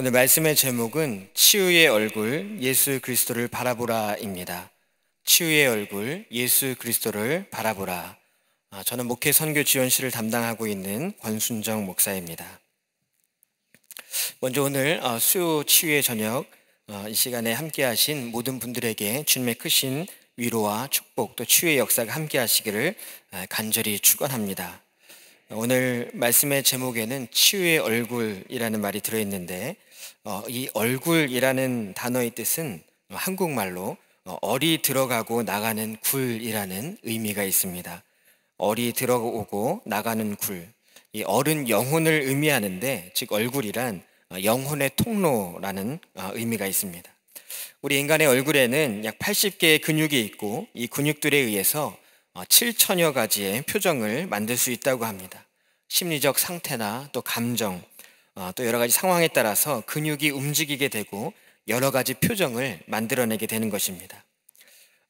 오늘 말씀의 제목은 치유의 얼굴 예수 그리스도를 바라보라입니다. 치유의 얼굴 예수 그리스도를 바라보라. 아, 저는 목회 선교 지원실을 담당하고 있는 권순정 목사입니다. 먼저 오늘 어, 수요 치유의 저녁 어, 이 시간에 함께하신 모든 분들에게 주님의 크신 위로와 축복 또 치유의 역사가 함께하시기를 아, 간절히 축원합니다. 오늘 말씀의 제목에는 치유의 얼굴이라는 말이 들어있는데 어, 이 얼굴이라는 단어의 뜻은 한국말로 어, 어리 들어가고 나가는 굴이라는 의미가 있습니다. 얼이 들어오고 나가는 굴. 이 얼은 영혼을 의미하는데 즉 얼굴이란 어, 영혼의 통로라는 어, 의미가 있습니다. 우리 인간의 얼굴에는 약 80개의 근육이 있고 이 근육들에 의해서 7천여 가지의 표정을 만들 수 있다고 합니다. 심리적 상태나 또 감정, 어, 또 여러 가지 상황에 따라서 근육이 움직이게 되고 여러 가지 표정을 만들어내게 되는 것입니다.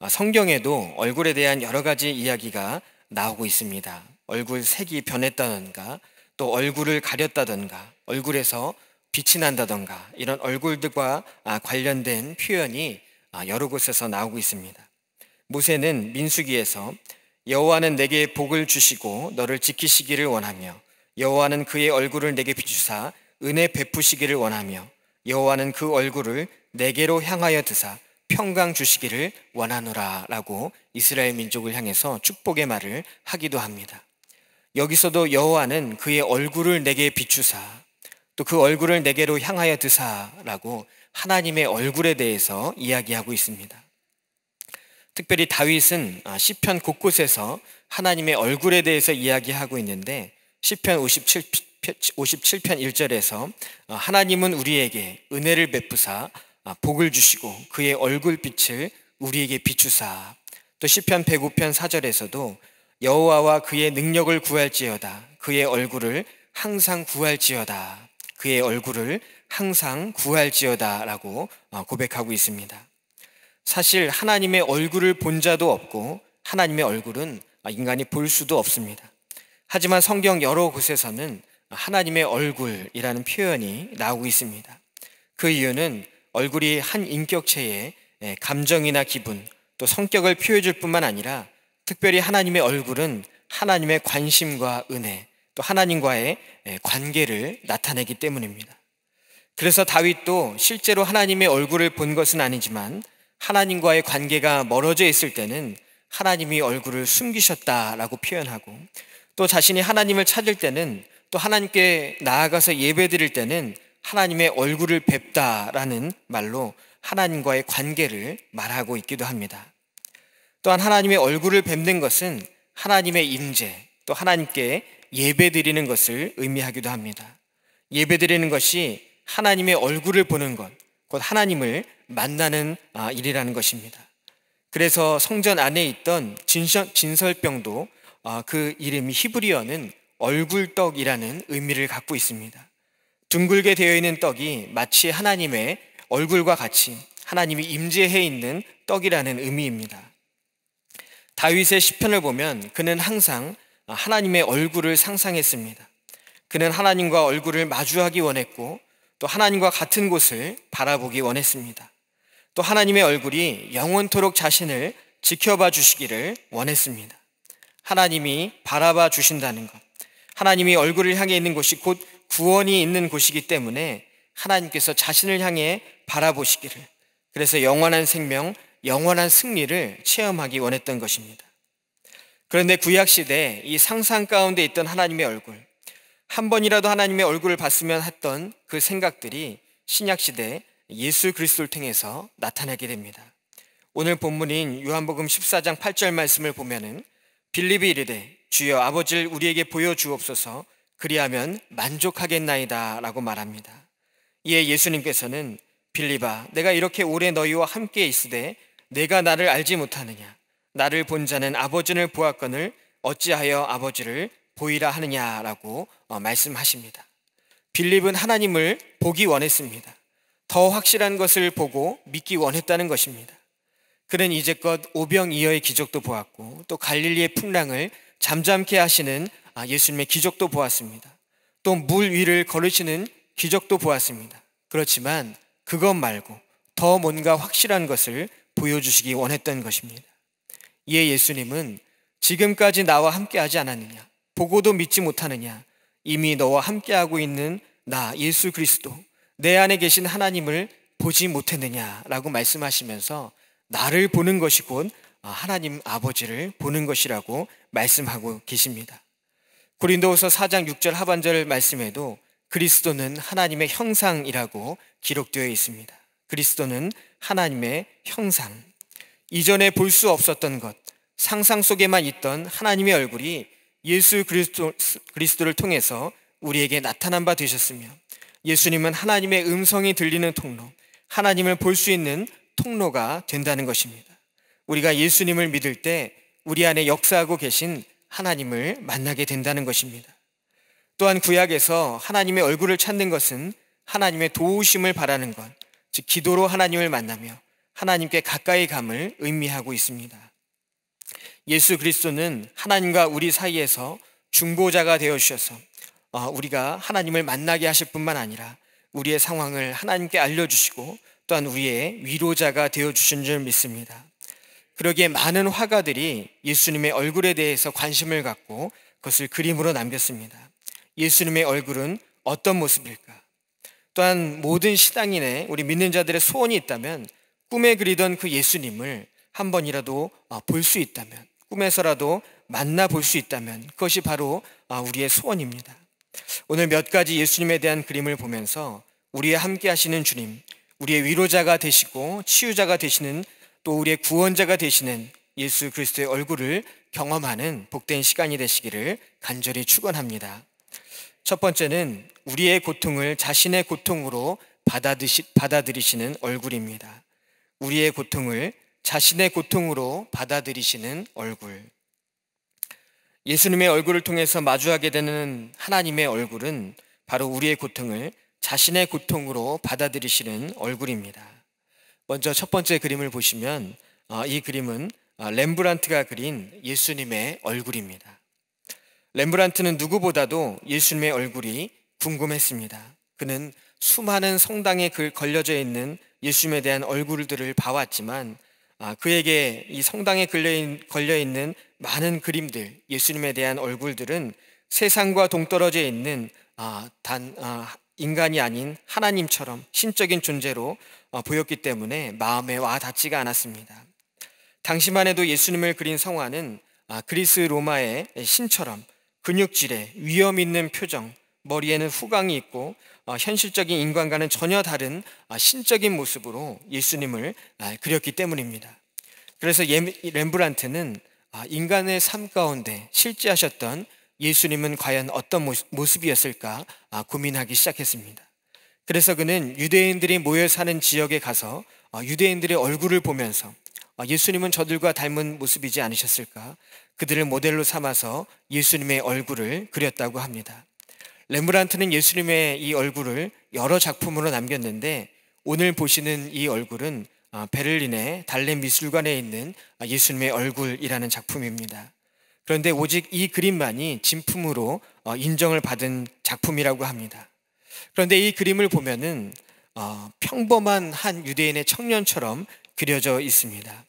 어, 성경에도 얼굴에 대한 여러 가지 이야기가 나오고 있습니다. 얼굴 색이 변했다던가 또 얼굴을 가렸다던가 얼굴에서 빛이 난다던가 이런 얼굴들과 아, 관련된 표현이 아, 여러 곳에서 나오고 있습니다. 모세는 민수기에서 여호와는 내게 복을 주시고 너를 지키시기를 원하며 여호와는 그의 얼굴을 내게 비추사 은혜 베푸시기를 원하며 여호와는 그 얼굴을 내게로 향하여 드사 평강 주시기를 원하노라라고 이스라엘 민족을 향해서 축복의 말을 하기도 합니다. 여기서도 여호와는 그의 얼굴을 내게 비추사 또 그 얼굴을 내게로 향하여 드사라고 하나님의 얼굴에 대해서 이야기하고 있습니다. 특별히 다윗은 아, 시편 곳곳에서 하나님의 얼굴에 대해서 이야기하고 있는데 시편 57, 57편 1절에서 어, 하나님은 우리에게 은혜를 베푸사 아, 복을 주시고 그의 얼굴빛을 우리에게 비추사 또1 0편 105편 4절에서도 여호와와 그의 능력을 구할지어다 그의 얼굴을 항상 구할지어다 그의 얼굴을 항상 구할지어다라고 어, 고백하고 있습니다. 사실 하나님의 얼굴을 본 자도 없고 하나님의 얼굴은 아, 인간이 볼 수도 없습니다. 하지만 성경 여러 곳에서는 하나님의 얼굴이라는 표현이 나오고 있습니다. 그 이유는 얼굴이 한 인격체의 예, 감정이나 기분 또 성격을 표해 줄 뿐만 아니라 특별히 하나님의 얼굴은 하나님의 관심과 은혜 또 하나님과의 예, 관계를 나타내기 때문입니다. 그래서 다윗도 실제로 하나님의 얼굴을 본 것은 아니지만 하나님과의 관계가 멀어져 있을 때는 하나님이 얼굴을 숨기셨다라고 표현하고 또 자신이 하나님을 찾을 때는 또 하나님께 나아가서 예배드릴 때는 하나님의 얼굴을 뵙다라는 말로 하나님과의 관계를 말하고 있기도 합니다. 또한 하나님의 얼굴을 뵙는 것은 하나님의 임재, 또 하나님께 예배드리는 것을 의미하기도 합니다. 예배드리는 것이 하나님의 얼굴을 보는 것, 곧 하나님을 만나는 아, 일이라는 것입니다. 그래서 성전 안에 있던 진설, 병도그 아, 이름이 히브리어는 얼굴떡이라는 의미를 갖고 있습니다. 둥글게 되어 있는 떡이 마치 하나님의 얼굴과 같이 하나님이 임재해 있는 떡이라는 의미입니다. 다윗의 시편을 보면 그는 항상 하나님의 얼굴을 상상했습니다. 그는 하나님과 얼굴을 마주하기 원했고 또 하나님과 같은 곳을 바라보기 원했습니다. 또 하나님의 얼굴이 영원토록 자신을 지켜봐 주시기를 원했습니다. 하나님이 바라봐 주신다는 것. 하나님이 얼굴을 향해 있는 곳이 곧 구원이 있는 곳이기 때문에 하나님께서 자신을 향해 바라보시기를 그래서 영원한 생명, 영원한 승리를 체험하기 원했던 것입니다. 그런데 구약 시대 이 상상 가운데 있던 하나님의 얼굴 한 번이라도 하나님의 얼굴을 봤으면 했던 그 생각들이 신약 시대 예수 그리스도를 통해서 나타나게 됩니다. 오늘 본문인 요한복음 14장 8절 말씀을 보면은 빌립이 이르되 주여 아버지를 우리에게 보여주옵소서 그리하면 만족하겠나이다 라고 말합니다. 이에 예수님께서는 빌리바 내가 이렇게 오래 너희와 함께 있으되 내가 나를 알지 못하느냐 나를 본 자는 아버지를 보았거늘 어찌하여 아버지를 보이라 하느냐라고 어, 말씀하십니다. 빌립은 하나님을 보기 원했습니다. 더 확실한 것을 보고 믿기 원했다는 것입니다. 그는 이제껏 오병이어의 기적도 보았고 또 갈릴리의 풍랑을 잠잠케 하시는 아, 예수님의 기적도 보았습니다. 또 물 위를 걸으시는 기적도 보았습니다. 그렇지만 그것 말고 더 뭔가 확실한 것을 보여주시기 원했던 것입니다. 이에 예수님은 지금까지 나와 함께 하지 않았느냐, 보고도 믿지 못하느냐, 이미 너와 함께하고 있는 나 예수 그리스도, 내 안에 계신 하나님을 보지 못했느냐라고 말씀하시면서 나를 보는 것이 곧 아, 하나님 아버지를 보는 것이라고 말씀하고 계십니다. 고린도후서 4장 6절 하반절 말씀에도 그리스도는 하나님의 형상이라고 기록되어 있습니다. 그리스도는 하나님의 형상. 이전에 볼 수 없었던 것, 상상 속에만 있던 하나님의 얼굴이 예수 그리스도, 그리스도를 통해서 우리에게 나타난 바 되셨으며 예수님은 하나님의 음성이 들리는 통로, 하나님을 볼 수 있는 통로가 된다는 것입니다. 우리가 예수님을 믿을 때 우리 안에 역사하고 계신 하나님을 만나게 된다는 것입니다. 또한 구약에서 하나님의 얼굴을 찾는 것은 하나님의 도우심을 바라는 것, 즉 기도로 하나님을 만나며 하나님께 가까이 감을 의미하고 있습니다. 예수 그리스도는 하나님과 우리 사이에서 중보자가 되어 주셔서 어, 우리가 하나님을 만나게 하실 뿐만 아니라 우리의 상황을 하나님께 알려주시고 또한 우리의 위로자가 되어 주신 줄 믿습니다. 그러기에 많은 화가들이 예수님의 얼굴에 대해서 관심을 갖고 그것을 그림으로 남겼습니다. 예수님의 얼굴은 어떤 모습일까? 또한 모든 시당인에 우리 믿는 자들의 소원이 있다면 꿈에 그리던 그 예수님을 한 번이라도 아, 볼수 있다면 꿈에서라도 만나 볼 수 있다면 그것이 바로 아, 우리의 소원입니다. 오늘 몇 가지 예수님에 대한 그림을 보면서 우리의 함께 하시는 주님, 우리의 위로자가 되시고 치유자가 되시는 또 우리의 구원자가 되시는 예수 그리스도의 얼굴을 경험하는 복된 시간이 되시기를 간절히 축원합니다. 첫 번째는 우리의 고통을 자신의 고통으로 받아들이시는 얼굴입니다. 우리의 고통을 자신의 고통으로 받아들이시는 얼굴. 예수님의 얼굴을 통해서 마주하게 되는 하나님의 얼굴은 바로 우리의 고통을 자신의 고통으로 받아들이시는 얼굴입니다. 먼저 첫 번째 그림을 보시면 아, 이 그림은 아, 렘브란트가 그린 예수님의 얼굴입니다. 렘브란트는 누구보다도 예수님의 얼굴이 궁금했습니다. 그는 수많은 성당에 걸려져 있는 예수님에 대한 얼굴들을 봐왔지만 아, 그에게 이 성당에 걸려 있는 많은 그림들, 예수님에 대한 얼굴들은 세상과 동떨어져 있는 단 인간이 아닌 하나님처럼 신적인 존재로 어, 보였기 때문에 마음에 와 닿지가 않았습니다. 당시만 해도 예수님을 그린 성화는 아, 그리스 로마의 신처럼 근육질에 위험 있는 표정, 머리에는 후광이 있고 어, 현실적인 인간과는 전혀 다른 아, 신적인 모습으로 예수님을 아, 그렸기 때문입니다. 그래서 렘브란트는 인간의 삶 가운데 실제하셨던 예수님은 과연 어떤 모습이었을까 아, 고민하기 시작했습니다. 그래서 그는 유대인들이 모여 사는 지역에 가서 어, 유대인들의 얼굴을 보면서 아, 예수님은 저들과 닮은 모습이지 않으셨을까? 그들을 모델로 삼아서 예수님의 얼굴을 그렸다고 합니다. 렘브란트는 예수님의 이 얼굴을 여러 작품으로 남겼는데 오늘 보시는 이 얼굴은 아, 베를린의 달렘 미술관에 있는 예수님의 얼굴이라는 작품입니다. 그런데 오직 이 그림만이 진품으로 어, 인정을 받은 작품이라고 합니다. 그런데 이 그림을 보면은 어, 평범한 한 유대인의 청년처럼 그려져 있습니다.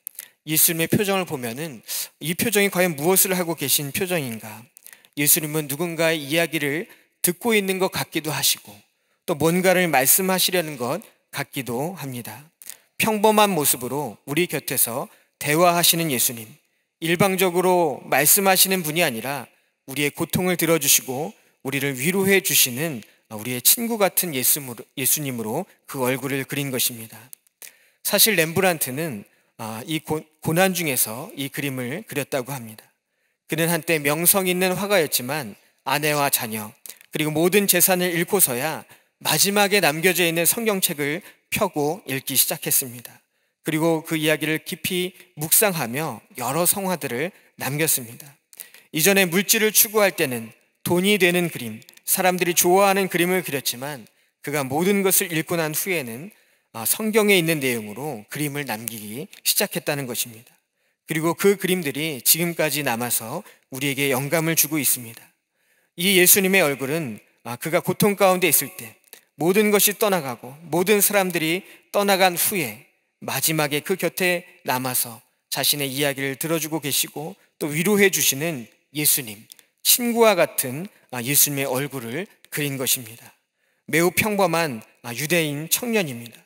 예수님의 표정을 보면은 이 표정이 과연 무엇을 하고 계신 표정인가? 예수님은 누군가의 이야기를 듣고 있는 것 같기도 하시고 또 뭔가를 말씀하시려는 것 같기도 합니다. 평범한 모습으로 우리 곁에서 대화하시는 예수님. 일방적으로 말씀하시는 분이 아니라 우리의 고통을 들어주시고 우리를 위로해 주시는 우리의 친구 같은 예수님으로 그 얼굴을 그린 것입니다. 사실 렘브란트는 아, 이 고난 중에서 이 그림을 그렸다고 합니다. 그는 한때 명성 있는 화가였지만 아내와 자녀 그리고 모든 재산을 잃고서야 마지막에 남겨져 있는 성경책을 펴고 읽기 시작했습니다. 그리고 그 이야기를 깊이 묵상하며 여러 성화들을 남겼습니다. 이전에 물질을 추구할 때는 돈이 되는 그림, 사람들이 좋아하는 그림을 그렸지만 그가 모든 것을 읽고 난 후에는 아, 성경에 있는 내용으로 그림을 남기기 시작했다는 것입니다. 그리고 그 그림들이 지금까지 남아서 우리에게 영감을 주고 있습니다. 이 예수님의 얼굴은 아, 그가 고통 가운데 있을 때 모든 것이 떠나가고 모든 사람들이 떠나간 후에 마지막에 그 곁에 남아서 자신의 이야기를 들어주고 계시고 또 위로해 주시는 예수님, 친구와 같은 아, 예수님의 얼굴을 그린 것입니다. 매우 평범한 아, 유대인 청년입니다.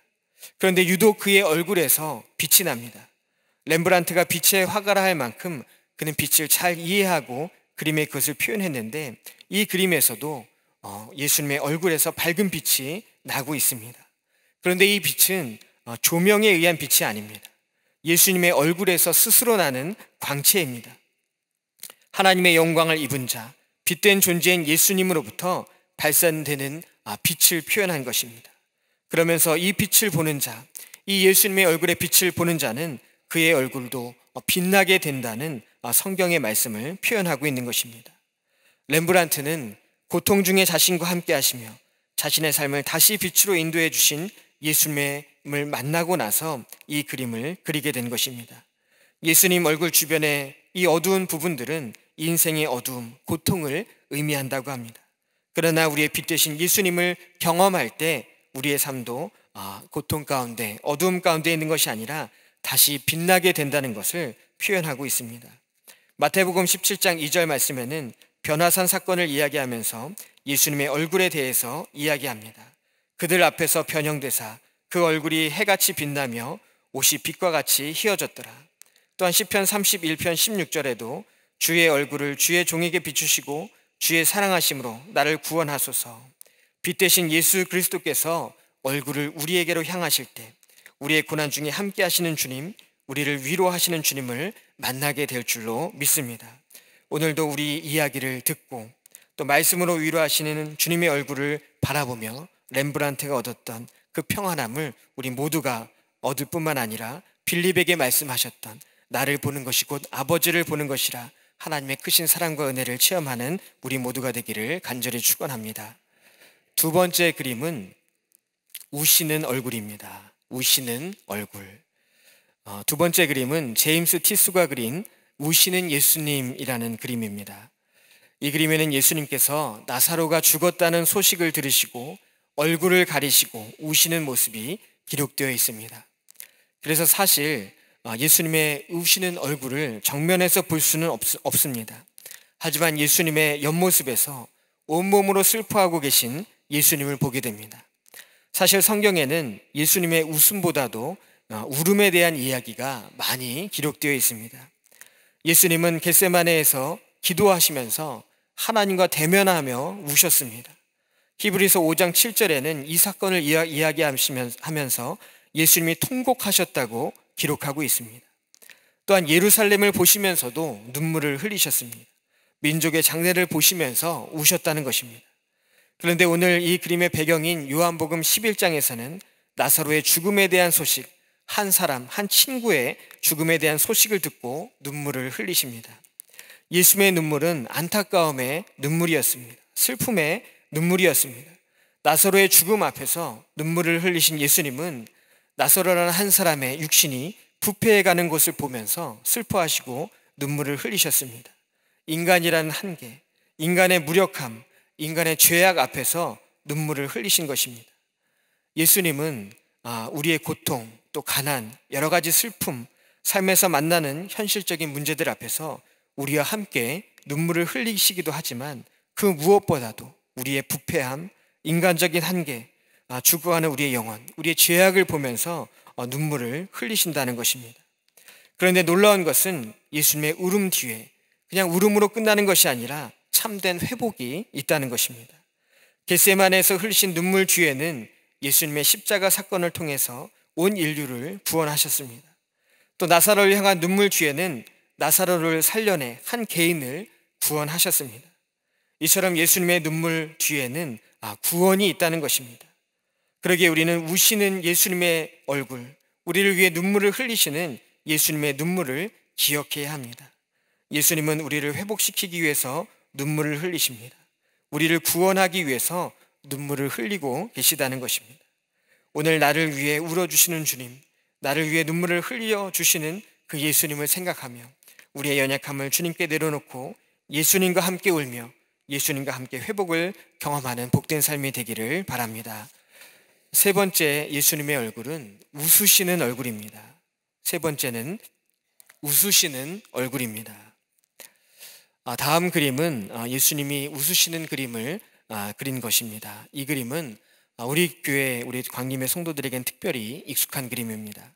그런데 유독 그의 얼굴에서 빛이 납니다. 렘브란트가 빛의 화가라 할 만큼 그는 빛을 잘 이해하고 그림의 것을 표현했는데 이 그림에서도 어, 예수님의 얼굴에서 밝은 빛이 나고 있습니다. 그런데 이 빛은 어, 조명에 의한 빛이 아닙니다. 예수님의 얼굴에서 스스로 나는 광채입니다. 하나님의 영광을 입은 자, 빛된 존재인 예수님으로부터 발산되는 아, 빛을 표현한 것입니다. 그러면서 이 빛을 보는 자, 이 예수님의 얼굴의 빛을 보는 자는 그의 얼굴도 어, 빛나게 된다는 아, 성경의 말씀을 표현하고 있는 것입니다. 렘브란트는 고통 중에 자신과 함께 하시며 자신의 삶을 다시 빛으로 인도해 주신 예수님의 을 만나고 나서 이 그림을 그리게 된 것입니다. 예수님 얼굴 주변의 이 어두운 부분들은 인생의 어두움, 고통을 의미한다고 합니다. 그러나 우리의 빛 대신 예수님을 경험할 때 우리의 삶도 아, 고통 가운데, 어두움 가운데 있는 것이 아니라 다시 빛나게 된다는 것을 표현하고 있습니다. 마태복음 17장 2절 말씀에는 변화산 사건을 이야기하면서 예수님의 얼굴에 대해서 이야기합니다. 그들 앞에서 변형되사 그 얼굴이 해같이 빛나며 옷이 빛과 같이 휘어졌더라 또한 시편 31편 16절에도 주의 얼굴을 주의 종에게 비추시고 주의 사랑하심으로 나를 구원하소서. 빛 대신 예수 그리스도께서 얼굴을 우리에게로 향하실 때 우리의 고난 중에 함께 하시는 주님, 우리를 위로하시는 주님을 만나게 될 줄로 믿습니다. 오늘도 우리 이야기를 듣고 또 말씀으로 위로하시는 주님의 얼굴을 바라보며 렘브란트가 얻었던 그 평안함을 우리 모두가 얻을 뿐만 아니라 빌립에게 말씀하셨던 나를 보는 것이 곧 아버지를 보는 것이라 하나님의 크신 사랑과 은혜를 체험하는 우리 모두가 되기를 간절히 축원합니다. 두 번째 그림은 우시는 얼굴입니다. 우시는 얼굴. 어, 두 번째 그림은 제임스 티스가 그린 우시는 예수님이라는 그림입니다. 이 그림에는 예수님께서 나사로가 죽었다는 소식을 들으시고 얼굴을 가리시고 우시는 모습이 기록되어 있습니다. 그래서 사실 아, 예수님의 우시는 얼굴을 정면에서 볼 수는 없, 없습니다. 하지만 예수님의 옆모습에서 온몸으로 슬퍼하고 계신 예수님을 보게 됩니다. 사실 성경에는 예수님의 웃음보다도 아, 울음에 대한 이야기가 많이 기록되어 있습니다. 예수님은 겟세마네에서 기도하시면서 하나님과 대면하며 우셨습니다. 히브리서 5장 7절에는 이 사건을 이야기하면서 예수님이 통곡하셨다고 기록하고 있습니다. 또한 예루살렘을 보시면서도 눈물을 흘리셨습니다. 민족의 장례를 보시면서 우셨다는 것입니다. 그런데 오늘 이 그림의 배경인 요한복음 11장에서는 나사로의 죽음에 대한 소식, 한 사람, 한 친구의 죽음에 대한 소식을 듣고 눈물을 흘리십니다. 예수의 눈물은 안타까움의 눈물이었습니다. 슬픔의 눈물이었습니다. 나사로의 죽음 앞에서 눈물을 흘리신 예수님은 나사로라는 한 사람의 육신이 부패해가는 것을 보면서 슬퍼하시고 눈물을 흘리셨습니다. 인간이라는 한계, 인간의 무력함, 인간의 죄악 앞에서 눈물을 흘리신 것입니다. 예수님은 아, 우리의 고통, 또 가난, 여러 가지 슬픔, 삶에서 만나는 현실적인 문제들 앞에서 우리와 함께 눈물을 흘리시기도 하지만 그 무엇보다도 우리의 부패함, 인간적인 한계, 죽어가는 아, 우리의 영혼, 우리의 죄악을 보면서 어, 눈물을 흘리신다는 것입니다. 그런데 놀라운 것은 예수님의 울음 뒤에 그냥 울음으로 끝나는 것이 아니라 참된 회복이 있다는 것입니다. 겟세만에서 흘리신 눈물 뒤에는 예수님의 십자가 사건을 통해서 온 인류를 구원하셨습니다. 또 나사로를 향한 눈물 뒤에는 나사로를 살려내 한 개인을 구원하셨습니다. 이처럼 예수님의 눈물 뒤에는 아, 구원이 있다는 것입니다. 그러기에 우리는 우시는 예수님의 얼굴, 우리를 위해 눈물을 흘리시는 예수님의 눈물을 기억해야 합니다. 예수님은 우리를 회복시키기 위해서 눈물을 흘리십니다. 우리를 구원하기 위해서 눈물을 흘리고 계시다는 것입니다. 오늘 나를 위해 울어주시는 주님, 나를 위해 눈물을 흘려주시는 그 예수님을 생각하며 우리의 연약함을 주님께 내려놓고 예수님과 함께 울며 예수님과 함께 회복을 경험하는 복된 삶이 되기를 바랍니다. 세 번째, 예수님의 얼굴은 웃으시는 얼굴입니다. 세 번째는 웃으시는 얼굴입니다. 아, 다음 그림은 아, 예수님이 웃으시는 그림을 아, 그린 것입니다. 이 그림은 우리 교회, 우리 광림의 성도들에겐 특별히 익숙한 그림입니다.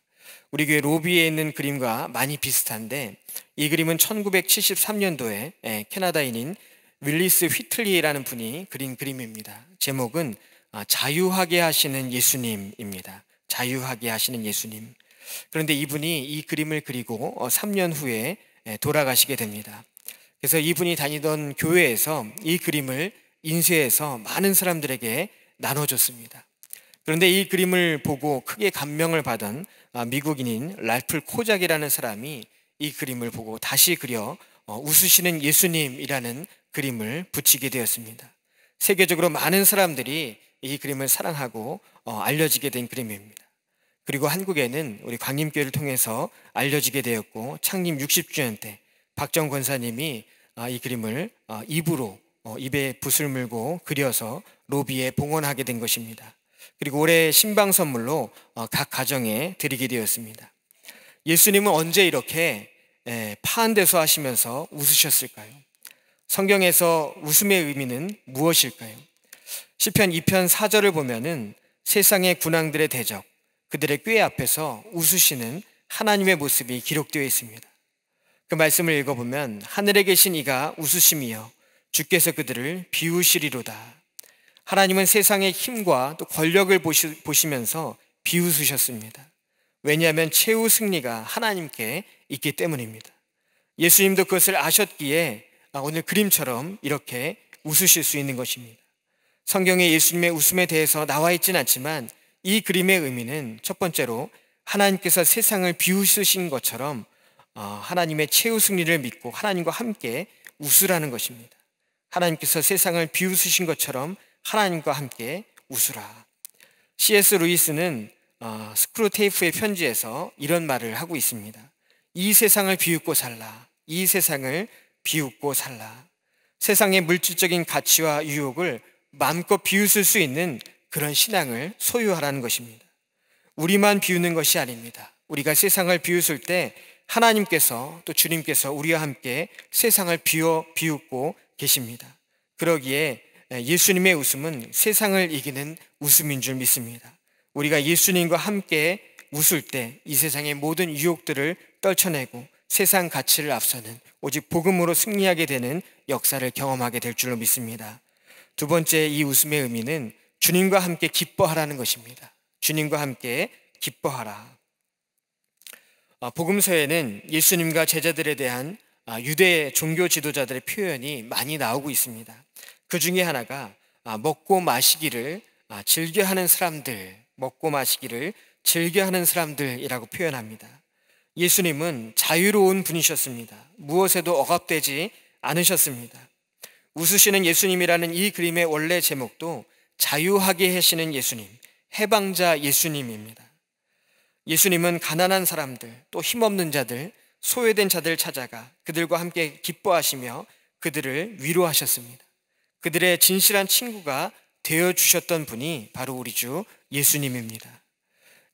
우리 교회 로비에 있는 그림과 많이 비슷한데 이 그림은 1973년도에 캐나다인인 윌리스 휘틀리라는 분이 그린 그림입니다. 제목은 아, 자유하게 하시는 예수님입니다. 자유하게 하시는 예수님. 그런데 이분이 이 그림을 그리고 3년 어, 후에 돌아가시게 됩니다. 그래서 이분이 다니던 교회에서 이 그림을 인쇄해서 많은 사람들에게 나눠줬습니다. 그런데 이 그림을 보고 크게 감명을 받은 아, 미국인인 랄플 코작이라는 사람이 이 그림을 보고 다시 그려 어, 웃으시는 예수님이라는 그림을 붙이게 되었습니다. 세계적으로 많은 사람들이 이 그림을 사랑하고 어, 알려지게 된 그림입니다. 그리고 한국에는 우리 광림교회를 통해서 알려지게 되었고 창립 60주년 때 박정 권사님이 어, 이 그림을 입으로 입에 붓을 물고 그려서 로비에 봉헌하게 된 것입니다. 그리고 올해 신방 선물로 각 가정에 드리게 되었습니다. 예수님은 언제 이렇게 예, 파한대서 하시면서 웃으셨을까요? 성경에서 웃음의 의미는 무엇일까요? 시편 2편 4절을 보면은 세상의 군왕들의 대적, 그들의 꾀 앞에서 웃으시는 하나님의 모습이 기록되어 있습니다. 그 말씀을 읽어보면 하늘에 계신 이가 웃으심이여 주께서 그들을 비우시리로다. 하나님은 세상의 힘과 또 권력을 보시, 보시면서 비웃으셨습니다. 왜냐하면 최후 승리가 하나님께 있기 때문입니다. 예수님도 그것을 아셨기에 아, 오늘 그림처럼 이렇게 웃으실 수 있는 것입니다. 성경에 예수님의 웃음에 대해서 나와 있지 않지만 이 그림의 의미는 첫 번째로 하나님께서 세상을 비웃으신 것처럼 어, 하나님의 최후 승리를 믿고 하나님과 함께 웃으라는 것입니다. 하나님께서 세상을 비웃으신 것처럼 하나님과 함께 웃으라. C.S. 루이스는 어, 스크루테이프의 편지에서 이런 말을 하고 있습니다. 이 세상을 비웃고 살라. 이 세상을 비웃고 살라. 세상의 물질적인 가치와 유혹을 마음껏 비웃을 수 있는 그런 신앙을 소유하라는 것입니다. 우리만 비우는 것이 아닙니다. 우리가 세상을 비웃을 때 하나님께서 또 주님께서 우리와 함께 세상을 비워 비웃고 계십니다. 그러기에 예, 예수님의 웃음은 세상을 이기는 웃음인 줄 믿습니다. 우리가 예수님과 함께 웃을 때 이 세상의 모든 유혹들을 떨쳐내고 세상 가치를 앞서는 오직 복음으로 승리하게 되는 역사를 경험하게 될 줄로 믿습니다. 두 번째 이 웃음의 의미는 주님과 함께 기뻐하라는 것입니다. 주님과 함께 기뻐하라. 아, 복음서에는 예수님과 제자들에 대한 아, 유대 종교 지도자들의 표현이 많이 나오고 있습니다. 그 중에 하나가 아, 먹고 마시기를 즐겨하는 사람들 먹고 마시기를 즐겨하는 사람들이라고 표현합니다. 예수님은 자유로운 분이셨습니다. 무엇에도 억압되지 않으셨습니다. 웃으시는 예수님이라는 이 그림의 원래 제목도 자유하게 하시는 예수님, 해방자 예수님입니다. 예수님은 가난한 사람들, 또 힘없는 자들, 소외된 자들 찾아가 그들과 함께 기뻐하시며 그들을 위로하셨습니다. 그들의 진실한 친구가 되어 주셨던 분이 바로 우리 주 예수님입니다.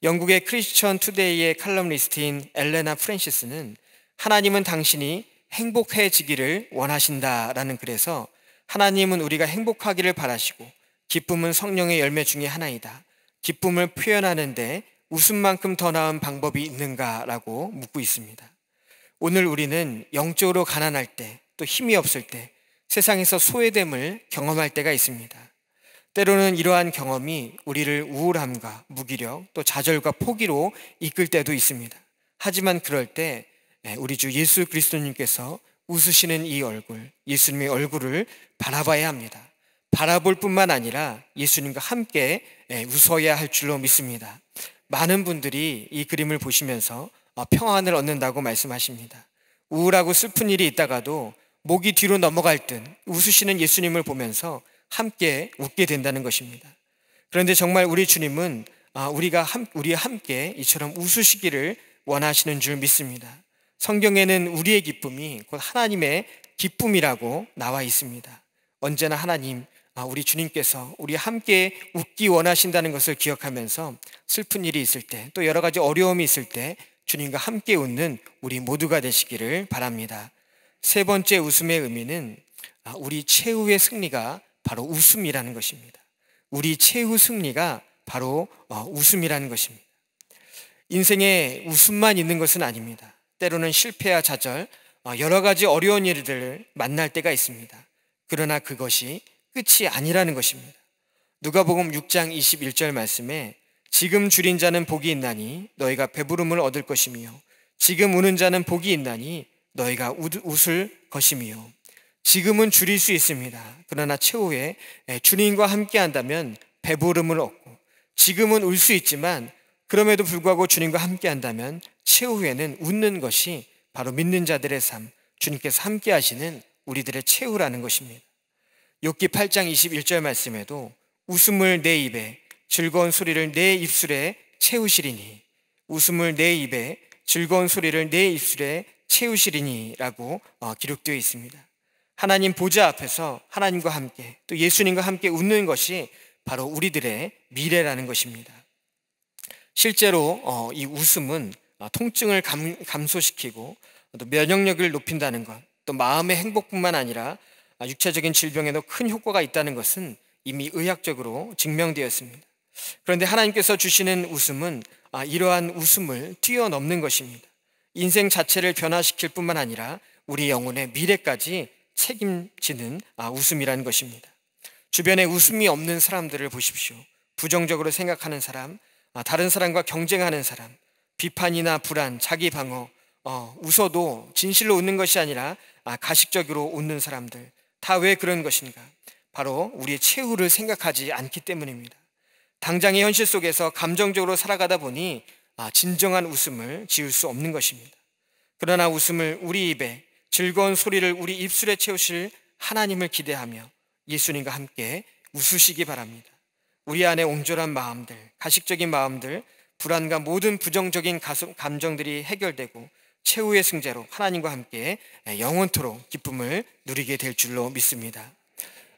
영국의 크리스천 투데이의 칼럼리스트인 엘레나 프랜시스는 하나님은 당신이 행복해지기를 원하신다라는 글에서 하나님은 우리가 행복하기를 바라시고 기쁨은 성령의 열매 중의 하나이다. 기쁨을 표현하는데 웃음만큼 더 나은 방법이 있는가라고 묻고 있습니다. 오늘 우리는 영적으로 가난할 때, 또 힘이 없을 때, 세상에서 소외됨을 경험할 때가 있습니다. 때로는 이러한 경험이 우리를 우울함과 무기력 또 좌절과 포기로 이끌 때도 있습니다. 하지만 그럴 때 예, 우리 주 예수 그리스도님께서 웃으시는 이 얼굴, 예수님의 얼굴을 바라봐야 합니다. 바라볼 뿐만 아니라 예수님과 함께 예, 웃어야 할 줄로 믿습니다. 많은 분들이 이 그림을 보시면서 어, 평안을 얻는다고 말씀하십니다. 우울하고 슬픈 일이 있다가도 목이 뒤로 넘어갈 듯 웃으시는 예수님을 보면서 함께 웃게 된다는 것입니다. 그런데 정말 우리 주님은 아, 우리가 함, 우리 함께 이처럼 웃으시기를 원하시는 줄 믿습니다. 성경에는 우리의 기쁨이 곧 하나님의 기쁨이라고 나와 있습니다. 언제나 하나님, 아, 우리 주님께서 우리 함께 웃기 원하신다는 것을 기억하면서 슬픈 일이 있을 때 또 여러 가지 어려움이 있을 때 주님과 함께 웃는 우리 모두가 되시기를 바랍니다. 세 번째 웃음의 의미는 아, 우리 최후의 승리가 바로 웃음이라는 것입니다. 우리 최후 승리가 바로 어, 웃음이라는 것입니다. 인생에 웃음만 있는 것은 아닙니다. 때로는 실패와 좌절, 어, 여러 가지 어려운 일들을 만날 때가 있습니다. 그러나 그것이 끝이 아니라는 것입니다. 누가복음 6장 21절 말씀에 지금 줄인 자는 복이 있나니 너희가 배부름을 얻을 것이며 지금 우는 자는 복이 있나니 너희가 웃을 것이며 지금은 줄일 수 있습니다. 그러나 최후에 예, 주님과 함께 한다면 배부름을 얻고 지금은 울 수 있지만 그럼에도 불구하고 주님과 함께 한다면 최후에는 웃는 것이 바로 믿는 자들의 삶, 주님께서 함께 하시는 우리들의 최후라는 것입니다. 욕기 8장 21절 말씀에도 웃음을 내 입에 즐거운 소리를 내 입술에 채우시리니 웃음을 내 입에 즐거운 소리를 내 입술에 채우시리니라고 어, 기록되어 있습니다. 하나님 보좌 앞에서 하나님과 함께 또 예수님과 함께 웃는 것이 바로 우리들의 미래라는 것입니다. 실제로 어, 이 웃음은 어, 통증을 감, 소시키고또 면역력을 높인다는 것, 또 마음의 행복뿐만 아니라 아, 육체적인 질병에도 큰 효과가 있다는 것은 이미 의학적으로 증명되었습니다. 그런데 하나님께서 주시는 웃음은 아, 이러한 웃음을 뛰어넘는 것입니다. 인생 자체를 변화시킬 뿐만 아니라 우리 영혼의 미래까지 책임지는 아, 웃음이라는 것입니다. 주변에 웃음이 없는 사람들을 보십시오. 부정적으로 생각하는 사람, 아, 다른 사람과 경쟁하는 사람, 비판이나 불안, 자기 방어, 어, 웃어도 진실로 웃는 것이 아니라 아, 가식적으로 웃는 사람들. 다 왜 그런 것인가? 바로 우리의 최후를 생각하지 않기 때문입니다. 당장의 현실 속에서 감정적으로 살아가다 보니 진정한 웃음을 지을 수 없는 것입니다. 그러나 웃음을 우리 입에 즐거운 소리를 우리 입술에 채우실 하나님을 기대하며 예수님과 함께 웃으시기 바랍니다. 우리 안에 옹졸한 마음들, 가식적인 마음들, 불안과 모든 부정적인 감정들이 해결되고 최후의 승자로 하나님과 함께 영원토록 기쁨을 누리게 될 줄로 믿습니다.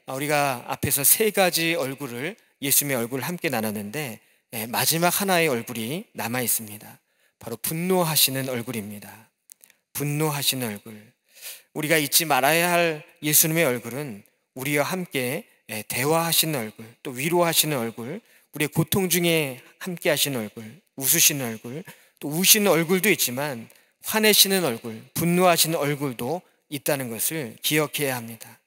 아, 우리가 앞에서 세 가지 얼굴을 예수님의 얼굴을 함께 나눴는데 예, 마지막 하나의 얼굴이 남아 있습니다. 바로 분노하시는 얼굴입니다. 분노하시는 얼굴. 우리가 잊지 말아야 할 예수님의 얼굴은 우리와 함께 예, 대화하시는 얼굴, 또 위로하시는 얼굴, 우리의 고통 중에 함께 하시는 얼굴, 웃으시는 얼굴, 또 우시는 얼굴도 있지만 화내시는 얼굴, 분노하시는 얼굴도 있다는 것을 기억해야 합니다.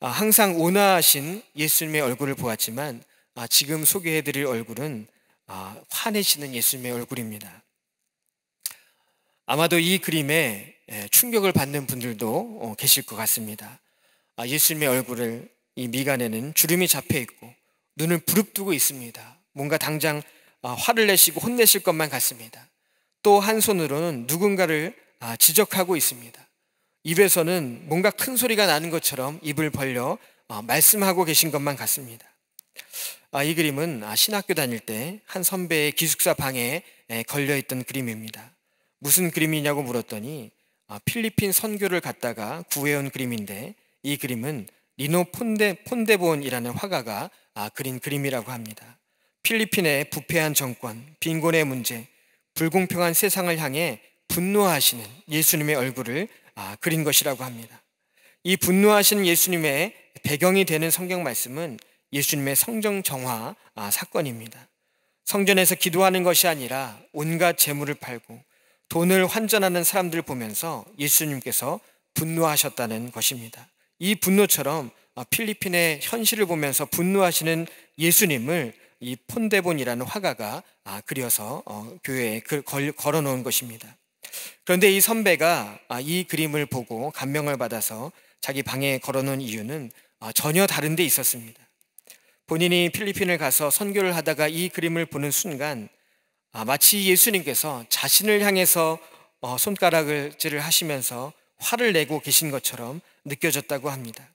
아, 항상 온화하신 예수님의 얼굴을 보았지만 아, 지금 소개해드릴 얼굴은 아, 화내시는 예수님의 얼굴입니다. 아마도 이 그림에 예, 충격을 받는 분들도 어, 계실 것 같습니다. 아, 예수님의 얼굴을 이 미간에는 주름이 잡혀 있고 눈을 부릅뜨고 있습니다. 뭔가 당장 아, 화를 내시고 혼내실 것만 같습니다. 또 한 손으로는 누군가를 아, 지적하고 있습니다. 입에서는 뭔가 큰 소리가 나는 것처럼 입을 벌려 어, 말씀하고 계신 것만 같습니다. 이 그림은 신학교 다닐 때 한 선배의 기숙사 방에 걸려있던 그림입니다. 무슨 그림이냐고 물었더니 아, 필리핀 선교를 갔다가 구해온 그림인데 이 그림은 리노 폰데, 폰데본이라는 화가가 아, 그린 그림이라고 합니다. 필리핀의 부패한 정권, 빈곤의 문제, 불공평한 세상을 향해 분노하시는 예수님의 얼굴을 아, 그린 것이라고 합니다. 이 분노하시는 예수님의 배경이 되는 성경 말씀은 예수님의 성정 정화 사건입니다. 성전에서 기도하는 것이 아니라 온갖 재물을 팔고 돈을 환전하는 사람들 을 보면서 예수님께서 분노하셨다는 것입니다. 이 분노처럼 어, 필리핀의 현실을 보면서 분노하시는 예수님을 이 폰데본이라는 화가가 아, 그려서 어, 교회에 그 걸어 놓은 것입니다. 그런데 이 선배가 아, 이 그림을 보고 감명을 받아서 자기 방에 걸어 놓은 이유는 아, 전혀 다른 데 있었습니다. 본인이 필리핀을 가서 선교를 하다가 이 그림을 보는 순간 아, 마치 예수님께서 자신을 향해서 어, 손가락질을 하시면서 화를 내고 계신 것처럼 느껴졌다고 합니다.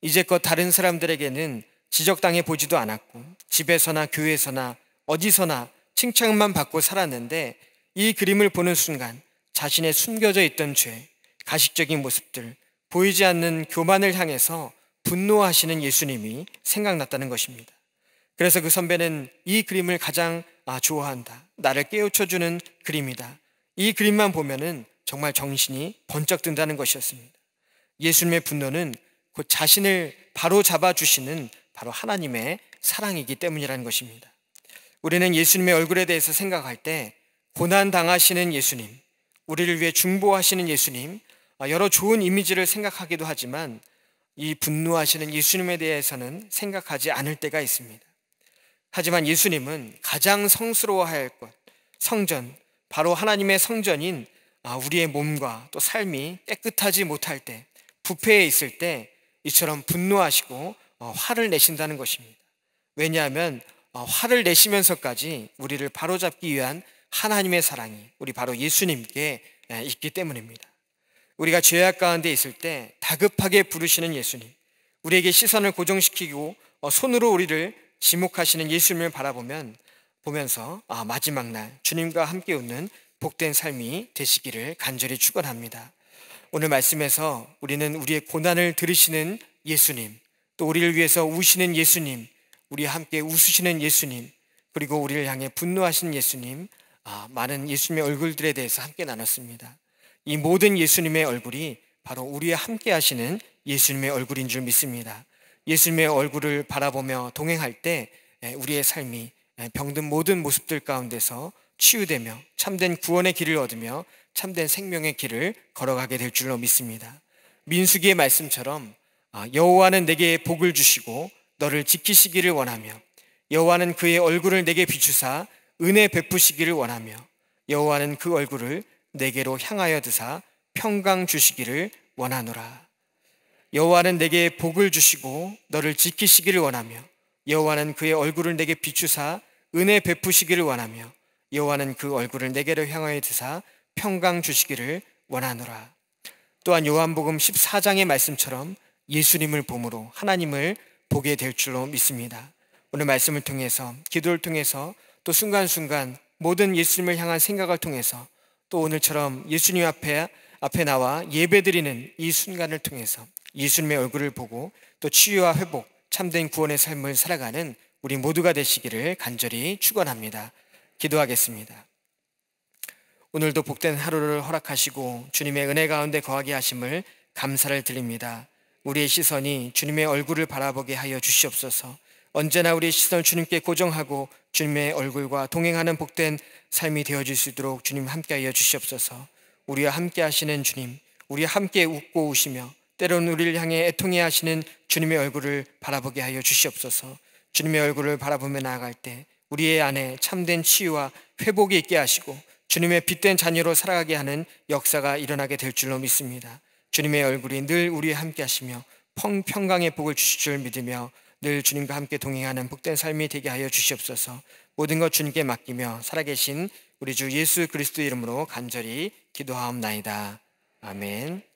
이제껏 다른 사람들에게는 지적당해 보지도 않았고 집에서나 교회에서나 어디서나 칭찬만 받고 살았는데 이 그림을 보는 순간 자신의 숨겨져 있던 죄, 가식적인 모습들, 보이지 않는 교만을 향해서 분노하시는 예수님이 생각났다는 것입니다. 그래서 그 선배는 이 그림을 가장 아, 좋아한다. 나를 깨우쳐주는 그림이다. 이 그림만 보면은 정말 정신이 번쩍 든다는 것이었습니다. 예수님의 분노는 곧 자신을 바로 잡아주시는 바로 하나님의 사랑이기 때문이라는 것입니다. 우리는 예수님의 얼굴에 대해서 생각할 때 고난 당하시는 예수님, 우리를 위해 중보하시는 예수님, 아, 여러 좋은 이미지를 생각하기도 하지만 이 분노하시는 예수님에 대해서는 생각하지 않을 때가 있습니다. 하지만 예수님은 가장 성스러워할 것, 성전, 바로 하나님의 성전인 아, 우리의 몸과 또 삶이 깨끗하지 못할 때, 부패에 있을 때 이처럼 분노하시고 어, 화를 내신다는 것입니다. 왜냐하면 어, 화를 내시면서까지 우리를 바로잡기 위한 하나님의 사랑이 우리 바로 예수님께 예, 있기 때문입니다. 우리가 죄악 가운데 있을 때 다급하게 부르시는 예수님, 우리에게 시선을 고정시키고 어, 손으로 우리를 지목하시는 예수님을 바라보면 보면서 아, 마지막 날 주님과 함께 웃는 복된 삶이 되시기를 간절히 축원합니다. 오늘 말씀에서 우리는 우리의 고난을 들으시는 예수님, 또 우리를 위해서 우시는 예수님, 우리와 함께 웃으시는 예수님, 그리고 우리를 향해 분노하신 예수님, 아, 많은 예수님의 얼굴들에 대해서 함께 나눴습니다. 이 모든 예수님의 얼굴이 바로 우리와 함께 하시는 예수님의 얼굴인 줄 믿습니다. 예수님의 얼굴을 바라보며 동행할 때 예, 우리의 삶이 예, 병든 모든 모습들 가운데서 치유되며 참된 구원의 길을 얻으며 참된 생명의 길을 걸어가게 될 줄로 믿습니다. 민수기의 말씀처럼 아, 여호와는 내게 복을 주시고 너를 지키시기를 원하며 여호와는 그의 얼굴을 내게 비추사 은혜 베푸시기를 원하며 여호와는 그 얼굴을 내게로 향하여 드사 평강 주시기를 원하노라. 여호와는 내게 복을 주시고 너를 지키시기를 원하며 여호와는 그의 얼굴을 내게 비추사 은혜 베푸시기를 원하며 여호와는 그 얼굴을 내게로 향하여 드사 평강 주시기를 원하노라. 또한 요한복음 14장의 말씀처럼 예수님을 봄으로 하나님을 보게 될 줄로 믿습니다. 오늘 말씀을 통해서 기도를 통해서 또 순간순간 모든 예수님을 향한 생각을 통해서 또 오늘처럼 예수님 앞에 앞에 나와 예배드리는 이 순간을 통해서 예수님의 얼굴을 보고 또 치유와 회복, 참된 구원의 삶을 살아가는 우리 모두가 되시기를 간절히 축원합니다. 기도하겠습니다. 오늘도 복된 하루를 허락하시고 주님의 은혜 가운데 거하게 하심을 감사를 드립니다. 우리의 시선이 주님의 얼굴을 바라보게 하여 주시옵소서. 언제나 우리의 시선을 주님께 고정하고 주님의 얼굴과 동행하는 복된 삶이 되어질 수 있도록 주님 함께하여 주시옵소서. 우리와 함께하시는 주님, 우리 함께 웃고 우시며 때론 우리를 향해 애통해 하시는 주님의 얼굴을 바라보게 하여 주시옵소서. 주님의 얼굴을 바라보며 나아갈 때 우리의 안에 참된 치유와 회복이 있게 하시고 주님의 빛된 자녀로 살아가게 하는 역사가 일어나게 될 줄로 믿습니다. 주님의 얼굴이 늘 우리와 함께 하시며 평강의 복을 주실 줄 믿으며 늘 주님과 함께 동행하는 복된 삶이 되게 하여 주시옵소서. 모든 것 주님께 맡기며 살아계신 우리 주 예수 그리스도 이름으로 간절히 기도하옵나이다. 아멘.